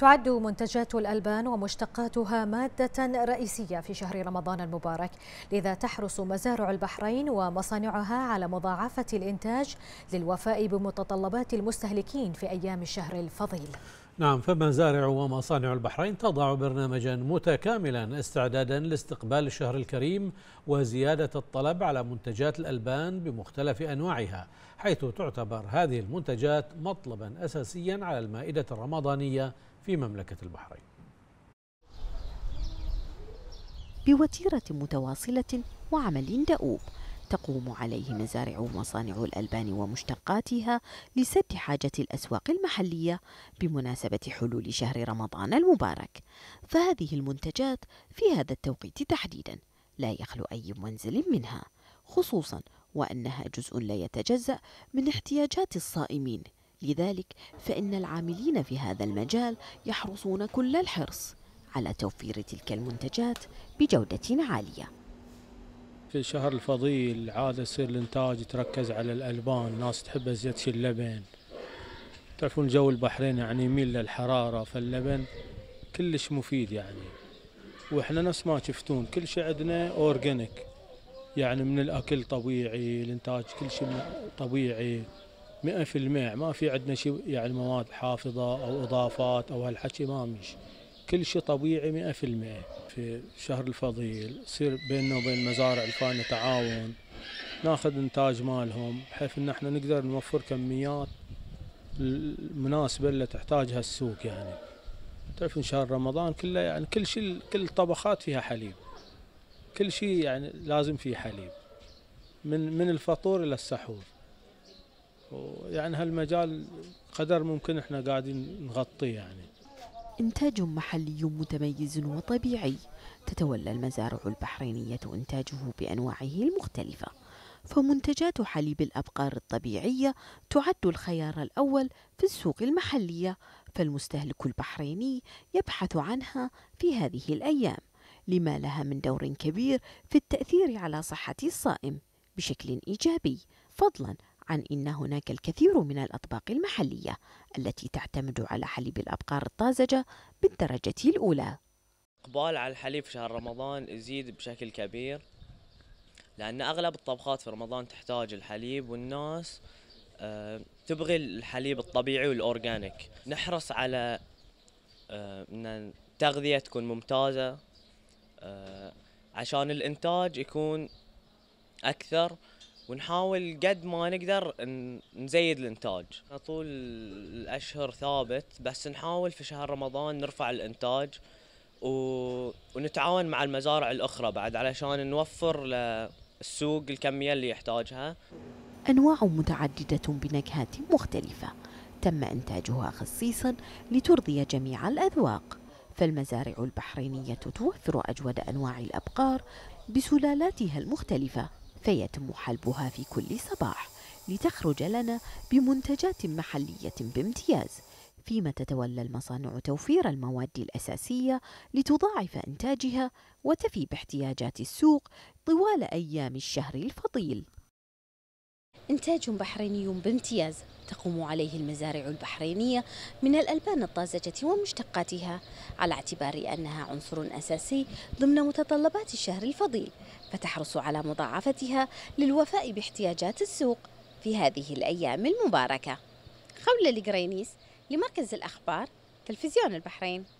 تعد منتجات الألبان ومشتقاتها مادة رئيسية في شهر رمضان المبارك لذا تحرص مزارع البحرين ومصانعها على مضاعفة الإنتاج للوفاء بمتطلبات المستهلكين في أيام الشهر الفضيل نعم فمزارع ومصانع البحرين تضع برنامجا متكاملا استعدادا لاستقبال الشهر الكريم وزيادة الطلب على منتجات الألبان بمختلف أنواعها حيث تعتبر هذه المنتجات مطلبا أساسيا على المائدة الرمضانية في مملكة البحرين بوتيرة متواصلة وعمل دؤوب تقوم عليه مزارع ومصانع الألبان ومشتقاتها لسد حاجة الأسواق المحلية بمناسبة حلول شهر رمضان المبارك فهذه المنتجات في هذا التوقيت تحديدا لا يخلو أي منزل منها خصوصا وأنها جزء لا يتجزأ من احتياجات الصائمين لذلك فإن العاملين في هذا المجال يحرصون كل الحرص على توفير تلك المنتجات بجودة عالية في الشهر الفضيل عادة يصير الانتاج يتركز على الالبان الناس تحب شي اللبن تعرفون جو البحرين يعني يميل للحرارة فاللبن كلش مفيد يعني واحنا نفس ما شفتون كل شيء عندنا اورجانيك يعني من الاكل طبيعي الانتاج كل شيء طبيعي مئة في المئة ما في عندنا شيء يعني مواد حافظة او اضافات او هالحكي ما مش كل شيء طبيعي 100% في شهر الفضيل يصير بيننا وبين مزارع الفاينة تعاون ناخذ انتاج مالهم بحيث ان احنا نقدر نوفر كميات المناسبة اللي تحتاجها السوق يعني تعرفون شهر رمضان كله يعني كل شيء كل الطبخات فيها حليب كل شيء يعني لازم فيه حليب من من الفطور الى السحور ويعني هالمجال قدر ممكن احنا قاعدين نغطيه يعني إنتاج محلي متميز وطبيعي تتولى المزارع البحرينية إنتاجه بأنواعه المختلفة فمنتجات حليب الأبقار الطبيعية تعد الخيار الأول في السوق المحلية فالمستهلك البحريني يبحث عنها في هذه الأيام لما لها من دور كبير في التأثير على صحة الصائم بشكل إيجابي فضلا عن أن هناك الكثير من الأطباق المحلية التي تعتمد على حليب الأبقار الطازجة بالدرجة الأولى إقبال على الحليب في شهر رمضان يزيد بشكل كبير لأن أغلب الطبخات في رمضان تحتاج الحليب والناس آه، تبغي الحليب الطبيعي والأورجانيك نحرص على آه، أن التغذية تكون ممتازة آه، عشان الإنتاج يكون أكثر ونحاول قد ما نقدر نزيد الانتاج طول الاشهر ثابت بس نحاول في شهر رمضان نرفع الانتاج و... ونتعاون مع المزارع الاخرى بعد علشان نوفر للسوق الكميه اللي يحتاجها انواع متعدده بنكهات مختلفه تم انتاجها خصيصا لترضي جميع الاذواق فالمزارع البحرينيه توفر اجود انواع الابقار بسلالاتها المختلفه فيتم حلبها في كل صباح لتخرج لنا بمنتجات محلية بامتياز فيما تتولى المصانع توفير المواد الأساسية لتضاعف إنتاجها وتفي باحتياجات السوق طوال أيام الشهر الفضيل إنتاج بحريني بامتياز تقوم عليه المزارع البحرينية من الألبان الطازجة ومشتقاتها على اعتبار أنها عنصر أساسي ضمن متطلبات الشهر الفضيل فتحرص على مضاعفتها للوفاء باحتياجات السوق في هذه الأيام المباركة خولة لجرينيس لمركز الأخبار تلفزيون البحرين